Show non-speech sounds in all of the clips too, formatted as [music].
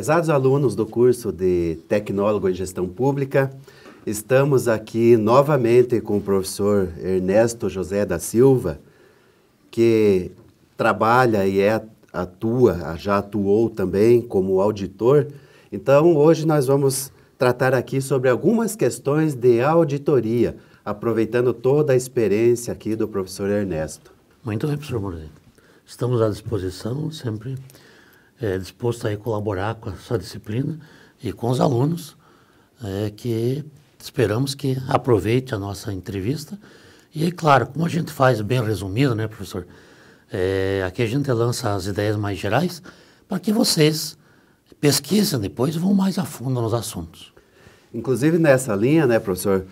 Prezados alunos do curso de Tecnólogo em Gestão Pública, estamos aqui novamente com o professor Ernesto José da Silva, que trabalha e é, atua, já atuou também como auditor. Então, hoje nós vamos tratar aqui sobre algumas questões de auditoria, aproveitando toda a experiência aqui do professor Ernesto. Muito bem, professor Moreira. Estamos à disposição sempre é, disposto a colaborar com a sua disciplina e com os alunos, é, que esperamos que aproveite a nossa entrevista. E, claro, como a gente faz bem resumido, né, professor? É, aqui a gente lança as ideias mais gerais para que vocês pesquisem depois e vão mais a fundo nos assuntos. Inclusive nessa linha, né, professor?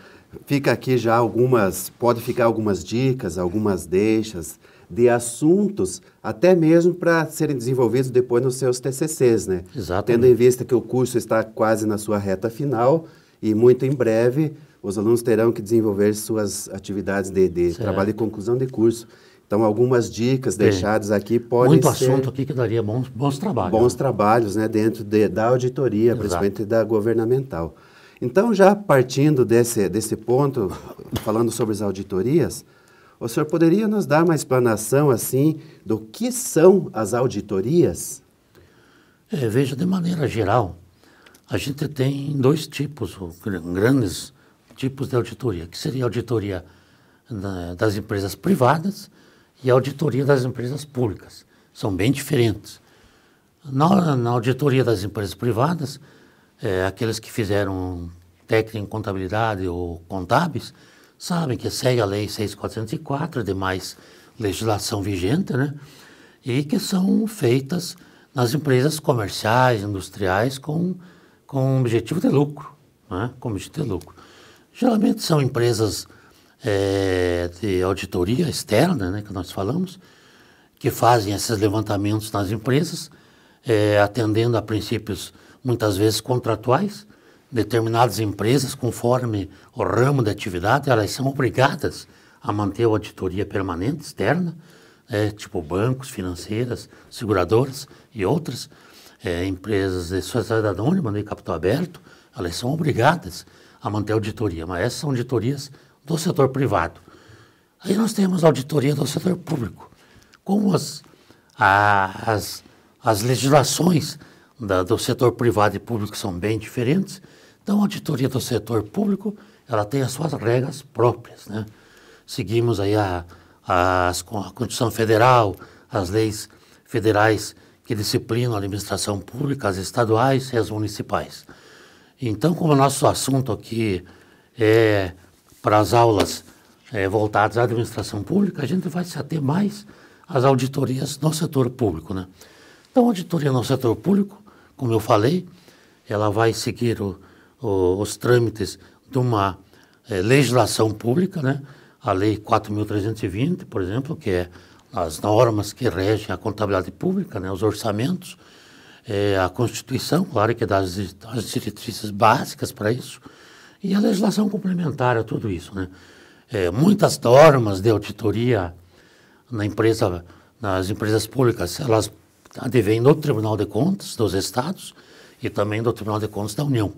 Fica aqui já algumas, pode ficar algumas dicas, algumas deixas de assuntos, até mesmo para serem desenvolvidos depois nos seus TCCs, né? Exatamente. Tendo em vista que o curso está quase na sua reta final e muito em breve os alunos terão que desenvolver suas atividades de, de trabalho e conclusão de curso. Então, algumas dicas Sim. deixadas aqui podem Muito ser... assunto aqui que daria bons, bons trabalhos. Bons trabalhos, né? Dentro de, da auditoria, Exato. principalmente da governamental. Então, já partindo desse, desse ponto, falando sobre as auditorias, o senhor poderia nos dar uma explanação assim do que são as auditorias? É, veja, de maneira geral, a gente tem dois tipos, ou grandes tipos de auditoria, que seria a auditoria das empresas privadas e a auditoria das empresas públicas. São bem diferentes. Na, na auditoria das empresas privadas, é, aqueles que fizeram técnico em contabilidade ou contábeis, sabem que segue a Lei 6.404, demais legislação vigente, né? e que são feitas nas empresas comerciais, industriais, com, com objetivo de lucro. Né? Com objetivo de lucro. Geralmente são empresas é, de auditoria externa, né, que nós falamos, que fazem esses levantamentos nas empresas, é, atendendo a princípios muitas vezes contratuais, determinadas empresas, conforme o ramo da atividade, elas são obrigadas a manter a auditoria permanente externa, é, tipo bancos, financeiras, seguradoras e outras, é, empresas de sociedade anônima né, e capital aberto, elas são obrigadas a manter a auditoria, mas essas são auditorias do setor privado. Aí nós temos a auditoria do setor público. Como as, a, as, as legislações da, do setor privado e público são bem diferentes, então, a auditoria do setor público, ela tem as suas regras próprias, né? Seguimos aí a, a, a Constituição Federal, as leis federais que disciplinam a administração pública, as estaduais e as municipais. Então, como o nosso assunto aqui é para as aulas é, voltadas à administração pública, a gente vai se ater mais às auditorias no setor público. Né? Então, a auditoria no setor público, como eu falei, ela vai seguir o, o, os trâmites de uma é, legislação pública, né? a Lei 4.320, por exemplo, que é as normas que regem a contabilidade pública, né? os orçamentos, é, a Constituição, claro, que dá as, as diretrizes básicas para isso, e a legislação complementar a tudo isso. Né? É, muitas normas de auditoria na empresa, nas empresas públicas, elas advêm do Tribunal de Contas dos Estados e também do Tribunal de Contas da União.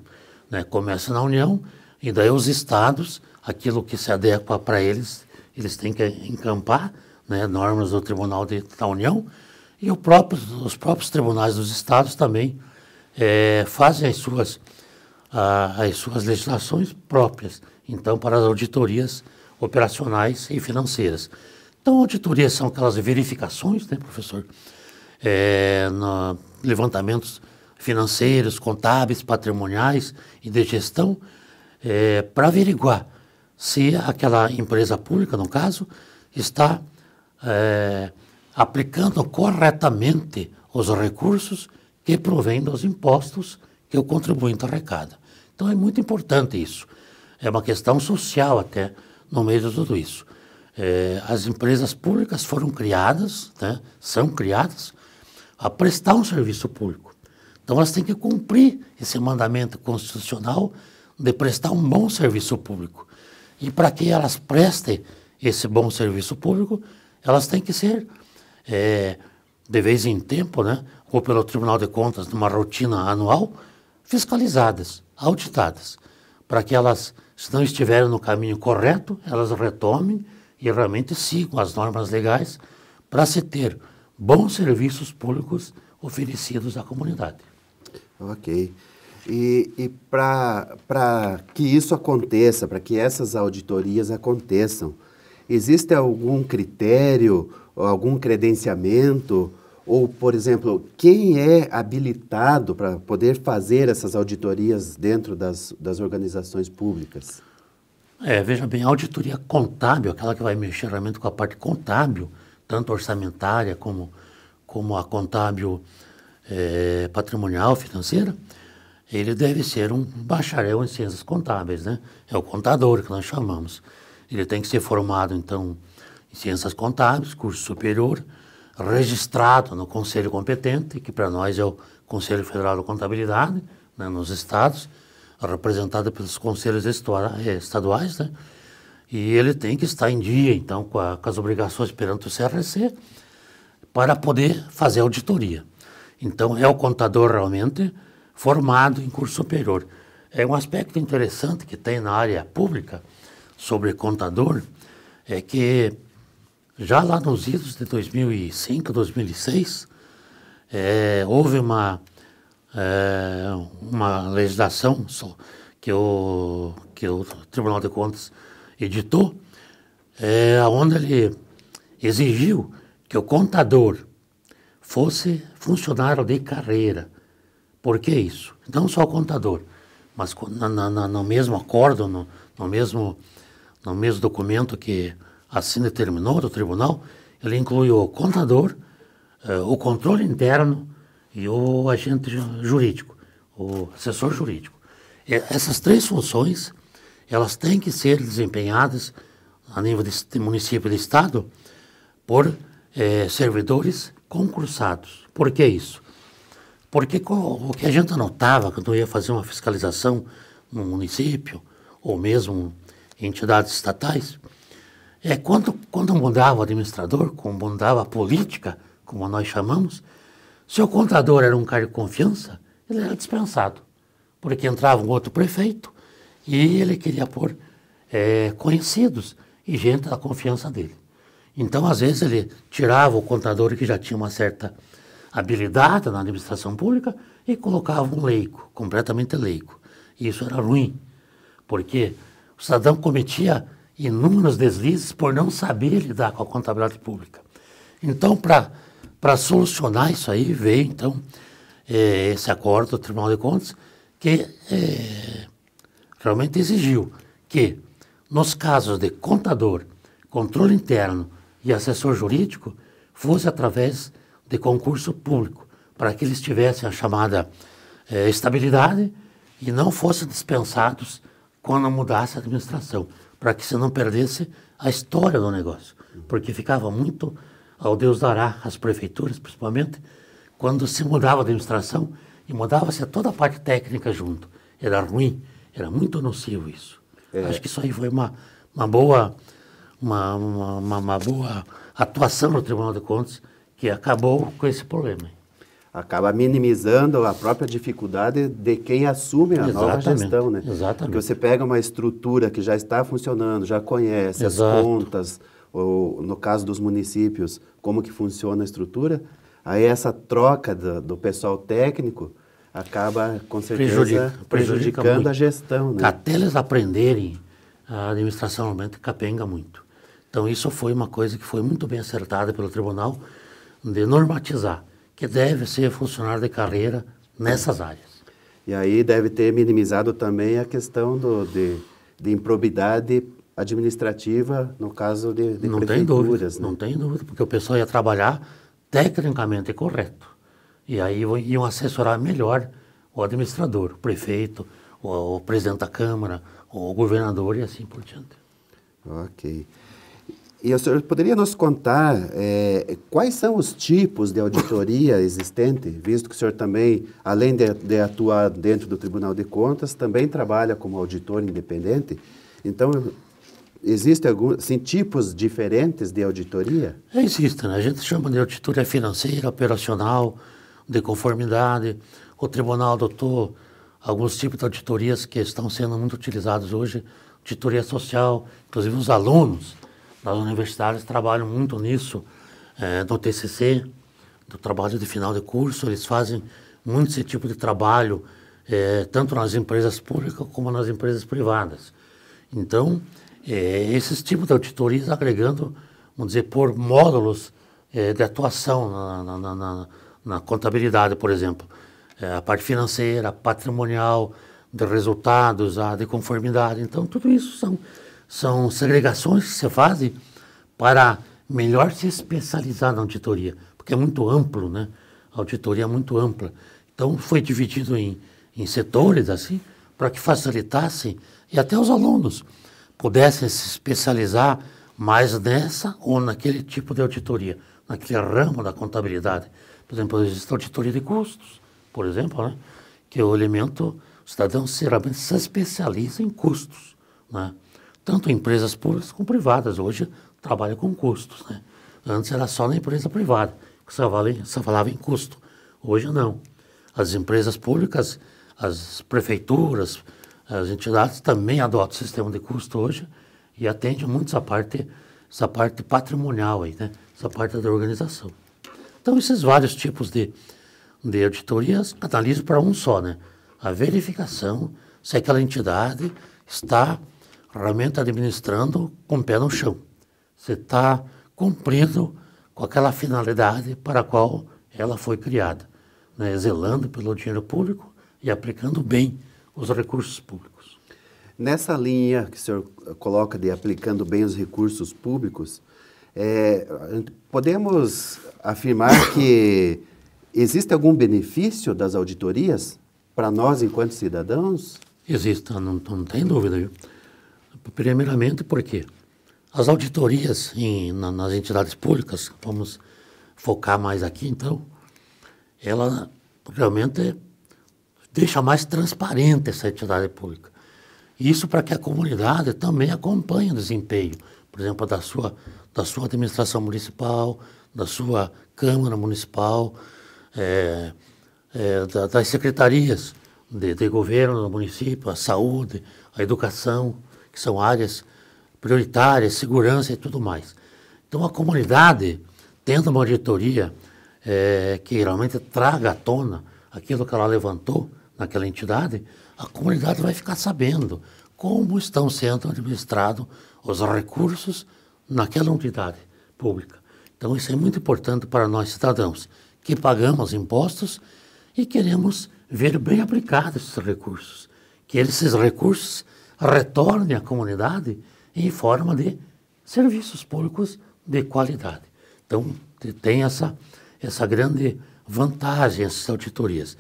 Né? Começa na União e daí os estados, aquilo que se adequa para eles, eles têm que encampar né? normas do Tribunal de, da União e próprio, os próprios tribunais dos estados também é, fazem as suas, a, as suas legislações próprias, então, para as auditorias operacionais e financeiras. Então, auditorias são aquelas verificações, né, professor? É, levantamentos financeiros, contábeis, patrimoniais e de gestão é, para averiguar se aquela empresa pública, no caso, está é, aplicando corretamente os recursos que provêm dos impostos que o contribuinte arrecada. Então é muito importante isso. É uma questão social até no meio de tudo isso. É, as empresas públicas foram criadas, né, são criadas, a prestar um serviço público. Então elas têm que cumprir esse mandamento constitucional de prestar um bom serviço público. E para que elas prestem esse bom serviço público, elas têm que ser, é, de vez em tempo, né, ou pelo Tribunal de Contas, numa rotina anual, fiscalizadas, auditadas, para que elas, se não estiverem no caminho correto, elas retomem e realmente sigam as normas legais para se ter bons serviços públicos oferecidos à comunidade. Ok. E, e para que isso aconteça, para que essas auditorias aconteçam, existe algum critério, algum credenciamento? Ou, por exemplo, quem é habilitado para poder fazer essas auditorias dentro das, das organizações públicas? É, veja bem, a auditoria contábil, aquela que vai mexer realmente com a parte contábil, tanto orçamentária como, como a contábil é, patrimonial, financeira, ele deve ser um bacharel em ciências contábeis, né? É o contador que nós chamamos. Ele tem que ser formado, então, em ciências contábeis, curso superior, registrado no conselho competente, que para nós é o Conselho Federal de Contabilidade, né, nos estados, representado pelos conselhos eh, estaduais, né? E ele tem que estar em dia, então, com, a, com as obrigações perante o CRC, para poder fazer auditoria. Então, é o contador realmente formado em curso superior. É um aspecto interessante que tem na área pública sobre contador, é que já lá nos idos de 2005, 2006, é, houve uma, é, uma legislação que o, que o Tribunal de Contas editou, é, onde ele exigiu que o contador fosse funcionário de carreira. Por que isso? Não só contador, mas na, na, no mesmo acordo, no, no, mesmo, no mesmo documento que assim determinou do tribunal, ele inclui o contador, eh, o controle interno e o agente jurídico, o assessor jurídico. E essas três funções, elas têm que ser desempenhadas a nível de município e de estado por é, servidores concursados. Por que isso? Porque o que a gente notava quando ia fazer uma fiscalização no município, ou mesmo em entidades estatais, é quando, quando mudava o administrador, quando mudava a política, como nós chamamos, se o contador era um cara de confiança, ele era dispensado, porque entrava um outro prefeito e ele queria pôr é, conhecidos e gente da confiança dele. Então, às vezes, ele tirava o contador que já tinha uma certa habilidade na administração pública e colocava um leigo, completamente leigo. E isso era ruim, porque o cidadão cometia inúmeros deslizes por não saber lidar com a contabilidade pública. Então, para solucionar isso aí, veio então eh, esse acordo do Tribunal de Contas que eh, realmente exigiu que, nos casos de contador, controle interno e assessor jurídico fosse através de concurso público, para que eles tivessem a chamada eh, estabilidade e não fossem dispensados quando mudasse a administração, para que se não perdesse a história do negócio, porque ficava muito ao Deus dará as prefeituras, principalmente, quando se mudava a administração e mudava-se toda a parte técnica junto. Era ruim, era muito nocivo isso. É. Acho que isso aí foi uma, uma boa uma, uma, uma boa atuação no Tribunal de Contas que acabou com esse problema. Acaba minimizando a própria dificuldade de quem assume a Exatamente. nova gestão, né? Exatamente. Porque você pega uma estrutura que já está funcionando, já conhece Exato. as contas, ou no caso dos municípios, como que funciona a estrutura, aí essa troca do, do pessoal técnico acaba, com certeza, prejudica, prejudicando prejudica a gestão. Né? Até eles aprenderem, a administração realmente capenga muito. Então isso foi uma coisa que foi muito bem acertada pelo tribunal de normatizar que deve ser funcionário de carreira nessas áreas. E aí deve ter minimizado também a questão do, de, de improbidade administrativa no caso de, de não tem dúvida, né? Não tem dúvida, porque o pessoal ia trabalhar tecnicamente correto. E aí iam assessorar melhor o administrador, o prefeito, o, o presidente da Câmara, o governador e assim por diante. Ok. E o senhor poderia nos contar é, quais são os tipos de auditoria [laughs] existente, visto que o senhor também, além de, de, atuar dentro do Tribunal de Contas, também trabalha como auditor independente. Então, existem alguns assim, tipos diferentes de auditoria? Existem. Né? A gente chama de auditoria financeira, operacional, de conformidade. O tribunal adotou alguns tipos de auditorias que estão sendo muito utilizados hoje, auditoria social, inclusive os alunos das universidades trabalham muito nisso, é, do TCC, do trabalho de final de curso, eles fazem muito esse tipo de trabalho, é, tanto nas empresas públicas como nas empresas privadas. Então, é, esses tipos de auditorias agregando, vamos dizer, por módulos é, de atuação na, na, na, na contabilidade, por exemplo. É, a parte financeira, patrimonial, de resultados, a de conformidade. Então, tudo isso são são segregações que se fazem para melhor se especializar na auditoria, porque é muito amplo, né? A auditoria é muito ampla. Então, foi dividido em, em setores, assim, para que facilitasse e até os alunos pudessem se especializar mais nessa ou naquele tipo de auditoria, naquele ramo da contabilidade. Por exemplo, existe auditoria de custos, por exemplo, né? que é o elemento, o cidadão geralmente se especializa em custos. Né? tanto empresas públicas como privadas. Hoje trabalha com custos. Né? Antes era só na empresa privada, que só, só falava em custo. Hoje não. As empresas públicas, as prefeituras, as entidades também adotam o sistema de custo hoje e atende muito essa parte, essa parte patrimonial, aí, né? essa parte da organização. Então, esses vários tipos de, de auditorias analiso para um só, né? A verificação se aquela entidade está realmente tá administrando com o pé no chão. Você está cumprindo com aquela finalidade para a qual ela foi criada, né? zelando pelo dinheiro público e aplicando bem os recursos públicos. Nessa linha que o senhor coloca de aplicando bem os recursos públicos, é, podemos afirmar [coughs] que existe algum benefício das auditorias para nós enquanto cidadãos? Existe, não, não tem dúvida. Viu? Primeiramente porque as auditorias em, na, nas entidades públicas, vamos focar mais aqui então, ela realmente deixa mais transparente essa entidade pública. Isso para que a comunidade também acompanhe o desempenho, por exemplo, da sua, da sua administração municipal, da sua Câmara Municipal, é, é, das secretarias de, de governo do município, a saúde, a educação, que são áreas prioritárias, segurança e tudo mais. Então, a comunidade, tendo uma auditoria é, que realmente traga à tona aquilo que ela levantou naquela entidade, a comunidade vai ficar sabendo como estão sendo administrados os recursos naquela entidade pública. Então, isso é muito importante para nós cidadãos que pagamos impostos e queremos ver bem aplicados esses recursos, que esses recursos retorne à comunidade em forma de serviços públicos de qualidade. Então, tem essa, essa grande vantagem, essas auditorias.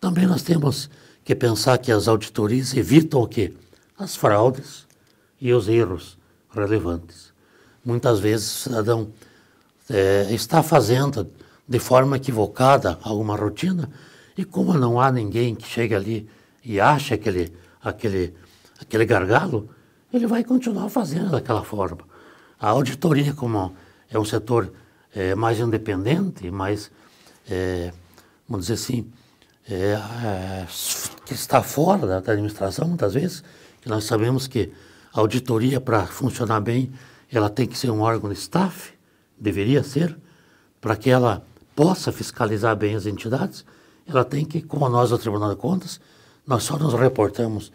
Também nós temos que pensar que as auditorias evitam o quê? As fraudes e os erros relevantes. Muitas vezes o cidadão é, está fazendo de forma equivocada alguma rotina e como não há ninguém que chegue ali e ache aquele, aquele aquele gargalo, ele vai continuar fazendo daquela forma. A auditoria, como é um setor é, mais independente, mais, é, vamos dizer assim, é, é, que está fora da, da, administração, muitas vezes, que nós sabemos que a auditoria, para funcionar bem, ela tem que ser um órgão de staff, deveria ser, para que ela possa fiscalizar bem as entidades, ela tem que, como nós o Tribunal de Contas, nós só nos reportamos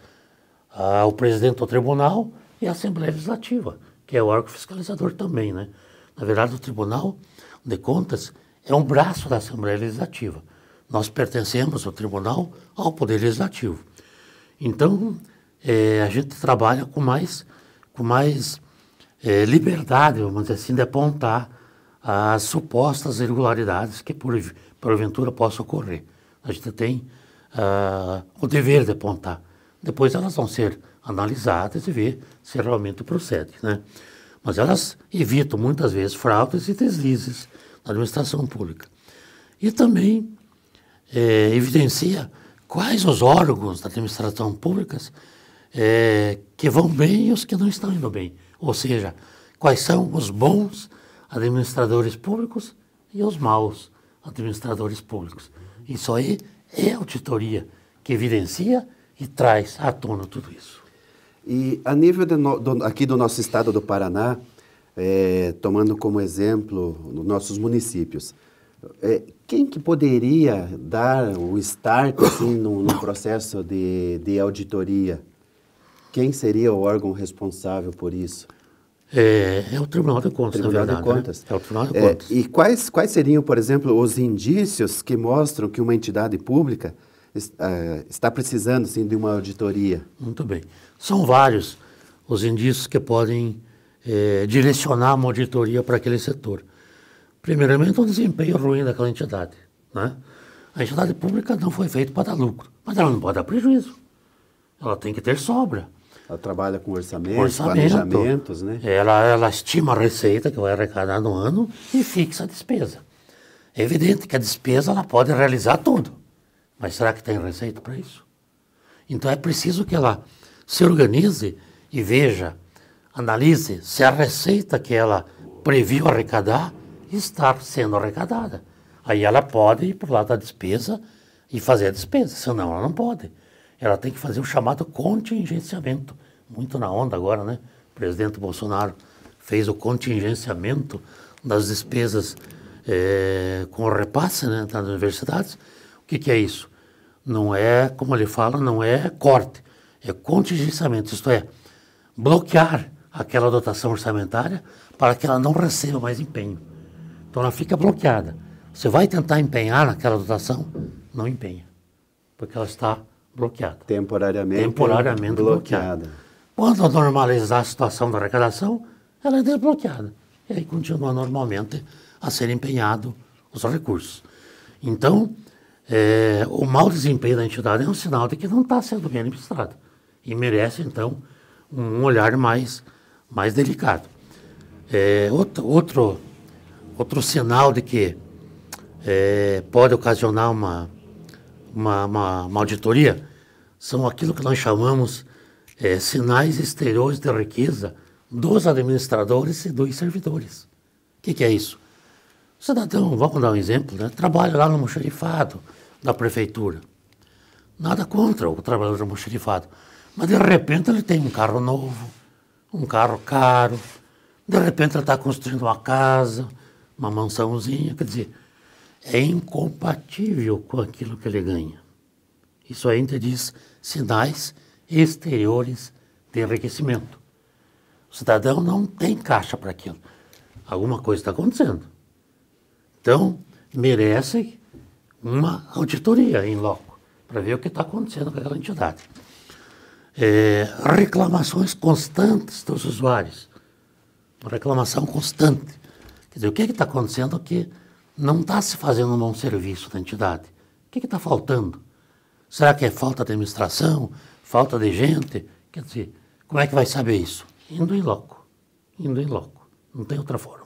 o presidente do tribunal e a Assembleia Legislativa, que é o órgão fiscalizador também, né? Na verdade, o Tribunal de Contas é um braço da Assembleia Legislativa. Nós pertencemos ao Tribunal ao Poder Legislativo. Então, é, a gente trabalha com mais, com mais é, liberdade, vamos dizer assim, de apontar as supostas irregularidades que por, porventura possam ocorrer. A gente tem uh, o dever de apontar. Depois elas vão ser analisadas e ver se realmente procede, né? Mas elas evitam muitas vezes fraudes e deslizes na administração pública. E também é, evidencia quais os órgãos da administração pública é, eh, que vão bem e os que não estão indo bem. Ou seja, quais são os bons administradores públicos e os maus administradores públicos. Isso aí é auditoria que evidencia e traz à tona tudo isso. E a nível no, do, aqui do nosso estado do Paraná, é, tomando como exemplo nossos municípios, é, quem que poderia dar o start assim, [coughs] processo de, de auditoria? Quem seria o órgão responsável por isso? É, é, o Tribunal de Contas, Tribunal verdade, de né? Contas. Né? É o Tribunal de é, Contas. É, e quais, quais seriam, por exemplo, os indícios que mostram que uma entidade pública é, está precisando sim de uma auditoria? Muito bem. São vários os indícios que podem é, direcionar uma auditoria para aquele setor. Primeiramente, o desempenho ruim daquela entidade. Né? A entidade pública não foi feita para dar lucro, mas ela não pode dar prejuízo. Ela tem que ter sobra. Ela trabalha com orçamentos, Orçamento, planejamentos, né? Ela, ela estima a receita que vai arrecadar no ano e fixa a despesa. É evidente que a despesa ela pode realizar tudo mas será que tem receita para isso? Então é preciso que ela se organize e veja, analise se a receita que ela previu arrecadar está sendo arrecadada. Aí ela pode ir para o lado da despesa e fazer a despesa, senão ela não pode. Ela tem que fazer o chamado contingenciamento, muito na onda agora, né? O presidente Bolsonaro fez o contingenciamento das despesas é, com o repasse né, das universidades. O que, que é isso? não é, como ele fala, não é corte, é contingenciamento, isto é, bloquear aquela dotação orçamentária para que ela não receba mais empenho. Então ela fica bloqueada. Você vai tentar empenhar naquela dotação, não empenha, porque ela está bloqueada. Temporariamente, Temporariamente bloqueada. bloqueada. Quando normalizar a situação da arrecadação, ela é desbloqueada. E aí continua normalmente a ser empenhado os recursos. Então, é, o mau desempenho da entidade é um sinal de que não está sendo bem administrado e merece, então, um olhar mais, mais delicado. É, outro, outro, outro sinal de que é, pode ocasionar uma, uma, uma, uma, auditoria são aquilo que nós chamamos é, sinais exteriores de riqueza dos administradores e dos servidores. O que, que é isso? Cidadão, vamos dar um exemplo, né? trabalha lá no moxerifado da prefeitura. Nada contra o trabalhador do moxerifado. Mas de repente ele tem um carro novo, um carro caro, de repente ele está construindo uma casa, uma mansãozinha, quer dizer, é incompatível com aquilo que ele ganha. Isso ainda diz sinais exteriores de enriquecimento. O cidadão não tem caixa para aquilo. Alguma coisa está acontecendo. Então, merece uma auditoria em loco, para ver o que está acontecendo com aquela entidade. É, reclamações constantes dos usuários. Uma reclamação constante. Quer dizer, o que é está acontecendo que não está se fazendo um bom serviço da entidade? O que é está faltando? Será que é falta de administração? Falta de gente? Quer dizer, como é que vai saber isso? Indo em loco. Indo em loco. Não tem outra forma.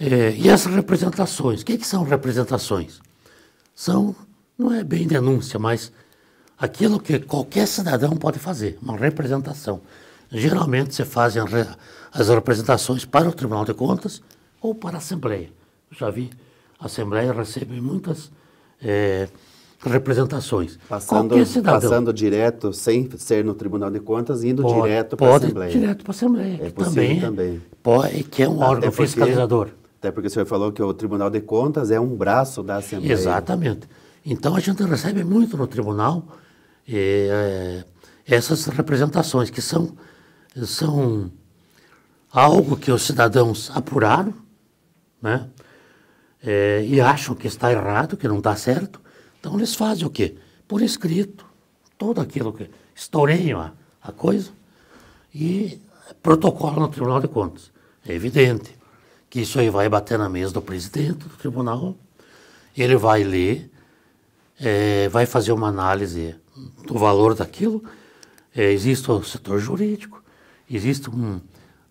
É, e as representações? O que, é que, são representações? São, não é bem denúncia, mas aquilo que qualquer cidadão pode fazer, uma representação. Geralmente você faz as representações para o Tribunal de Contas ou para a Assembleia. Eu já vi, a Assembleia recebe muitas é, representações. Passando, passando direto, sem ser no Tribunal de Contas, indo pode, direto para a Assembleia. Pode direto para a Assembleia. É que possível também. também. Pode, é que é um Até órgão fiscalizador. Até porque o senhor falou que o Tribunal de Contas é um braço da Assembleia. Exatamente. Então a gente recebe muito no tribunal eh, eh, essas representações, que são, são algo que os cidadãos apuraram né? Eh, e acham que está errado, que não está certo. Então eles fazem o quê? Por escrito, todo aquilo que estoureiam a, a coisa e protocolo no Tribunal de Contas. É evidente que isso aí vai bater na mesa do presidente do tribunal, ele vai ler, é, vai fazer uma análise do valor daquilo. É, existe o setor jurídico, existe um,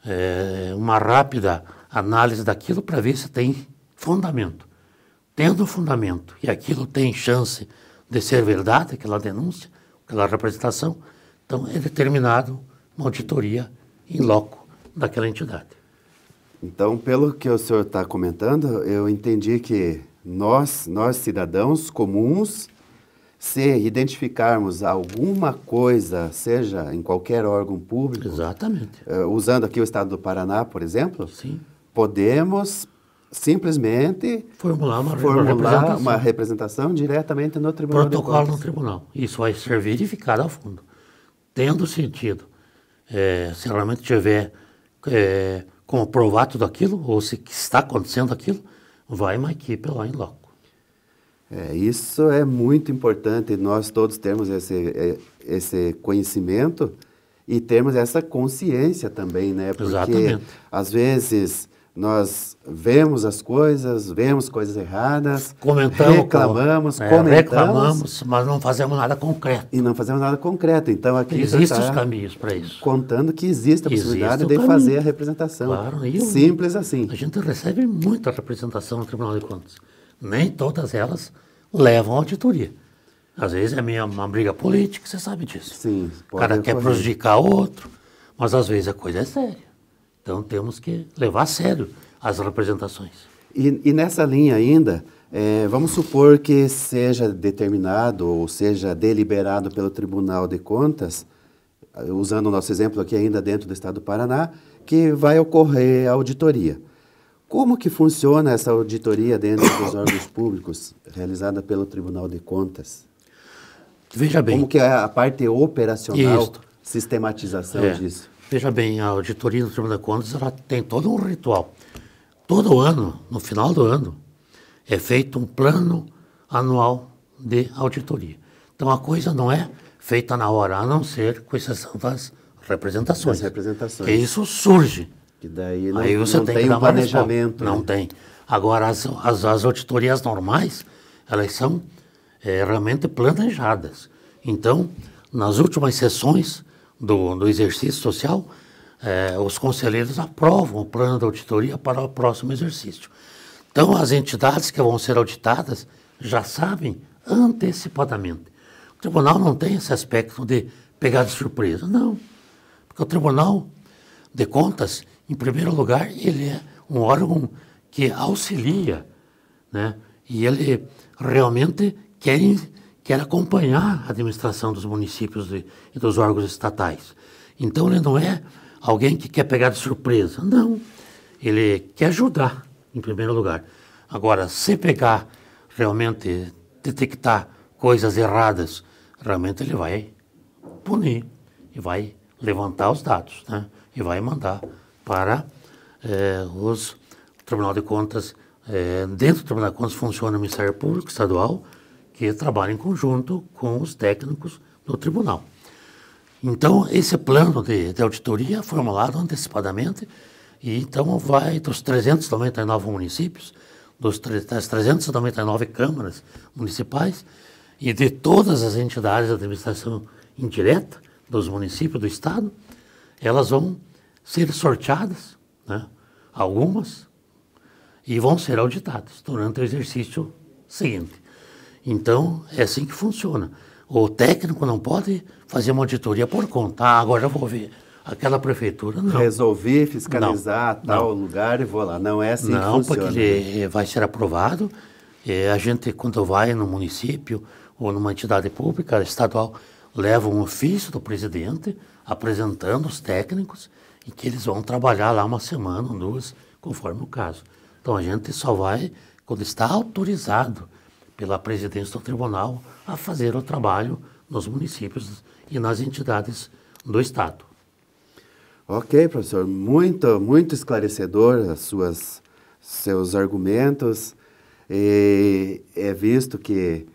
é, uma rápida análise daquilo para ver se tem fundamento. Tendo fundamento e aquilo tem chance de ser verdade, aquela denúncia, aquela representação, então é determinado uma auditoria em loco daquela entidade. Então, pelo que o senhor está comentando, eu entendi que nós, nós cidadãos comuns, se identificarmos alguma coisa, seja em qualquer órgão público, exatamente, uh, usando aqui o Estado do Paraná, por exemplo, Sim. podemos simplesmente formular uma, formular representação. uma representação diretamente no tribunal. Protocolo no tribunal. Isso vai ser verificado ao fundo, tendo sentido, é, se realmente tiver é, comprovar tudo aquilo, ou se está acontecendo aquilo, vai uma equipe lá em loco. É, isso é muito importante, nós todos temos esse, é, esse conhecimento e temos essa consciência também, né? Porque Exatamente. às vezes nós vemos as coisas, vemos coisas erradas, Comentamos, reclamamos, é, comentamos, reclamamos, mas não fazemos nada concreto. E não fazemos nada concreto. Então aqui existem tá os caminhos para isso. Contando que existe a possibilidade existe de fazer a representação. Claro, eu, simples assim. A gente recebe muita representação no Tribunal de Contas. Nem todas elas levam à auditoria. Às vezes é minha, uma briga política, você sabe disso. Sim, o cara quer prejudicar outro, mas às vezes a coisa é séria. Então temos que levar a sério as representações. E, e nessa linha ainda, é, vamos supor que seja determinado ou seja deliberado pelo Tribunal de Contas, usando o nosso exemplo aqui ainda dentro do Estado do Paraná, que vai ocorrer a auditoria. Como que funciona essa auditoria dentro dos [coughs] órgãos públicos realizada pelo Tribunal de Contas? Veja bem. Como que é a parte operacional, sistematização é. disso? Veja bem, a auditoria do Tribunal de Contas ela tem todo um ritual. Todo ano, no final do ano, é feito um plano anual de auditoria. Então a coisa não é feita na hora, a não ser com exceção das representações. As representações. Que isso surge. Que daí não, Aí você não tem, tem um planejamento. Né? Não tem. Agora, as, as, as, auditorias normais, elas são é, realmente planejadas. Então, nas últimas sessões, do, do exercício social, é, os conselheiros aprovam o plano de auditoria para o próximo exercício. Então, as entidades que vão ser auditadas já sabem antecipadamente. O tribunal não tem esse aspecto de pegar de surpresa, não. Porque o Tribunal de Contas, em primeiro lugar, ele é um órgão que auxilia, né? E ele realmente quer que era acompanhar a administração dos municípios e, e dos órgãos estatais. Então ele não é alguém que quer pegar de surpresa, não. Ele quer ajudar, em primeiro lugar. Agora, se pegar realmente detectar coisas erradas, realmente ele vai punir e vai levantar os dados, né? E vai mandar para eh, os Tribunal de Contas, eh, dentro do Tribunal de Contas funciona o Ministério Público Estadual, que trabalha em conjunto com os técnicos do tribunal. Então, esse plano de, de auditoria é formulado antecipadamente e então vai dos 399 municípios, dos, das 399 câmaras municipais e de todas as entidades de administração indireta dos municípios do estado, elas vão ser sorteadas, né, algumas, e vão ser auditadas durante o exercício seguinte. Então, é assim que funciona. O técnico não pode fazer uma auditoria por conta. Ah, agora eu vou ver. Aquela prefeitura não. Resolver fiscalizar não, tal não. lugar e vou lá. Não é assim não, que funciona. Não, porque ele né? vai ser aprovado. É, a gente, quando vai no município ou numa entidade pública, estadual, leva um ofício do presidente apresentando os técnicos e que eles vão trabalhar lá uma semana, duas, conforme o caso. Então a gente só vai quando está autorizado pela presidência do tribunal a fazer o trabalho nos municípios e nas entidades do Estado. Ok, professor. Muito, muito esclarecedor as suas, seus argumentos. E é visto que,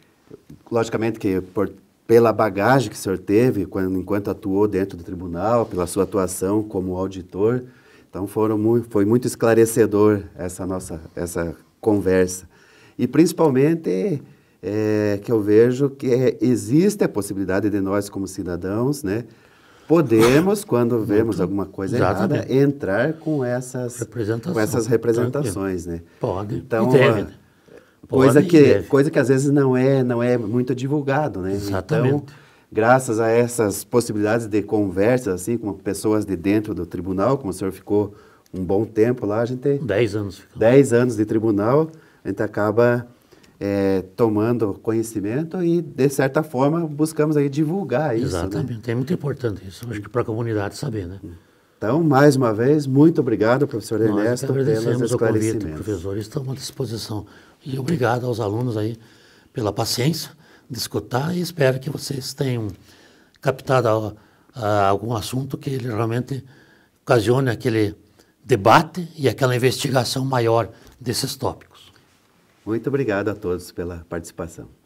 logicamente, que por, pela bagagem que o senhor teve quando, enquanto atuou dentro do tribunal, pela sua atuação como auditor, então foram, foi muito esclarecedor essa nossa essa conversa. E principalmente é, que eu vejo que é, existe a possibilidade de nós, como cidadãos, né, podemos, [coughs] quando vemos alguma coisa Exatamente. errada, entrar com essas, com essas tá representações. Né? Pode, então, deve, né? coisa que coisa que às vezes não é não é muito divulgado né Exatamente. então graças a essas possibilidades de conversas assim com pessoas de dentro do tribunal como o senhor ficou um bom tempo lá a gente dez anos ficou. dez anos de tribunal a gente acaba é, tomando conhecimento e, de certa forma, buscamos aí divulgar isso. Né? Exatamente, né? é muito importante isso, acho que para a comunidade saber, né? Então, mais uma vez, muito obrigado, professor Nós Ernesto, pelos esclarecimentos. Convite, professor, estamos à disposição. E obrigado aos alunos aí pela paciência de escutar e espero que vocês tenham captado a, ah, a, algum assunto que ele realmente ocasione aquele debate e aquela investigação maior desses tópicos. Muito obrigado a todos pela participação.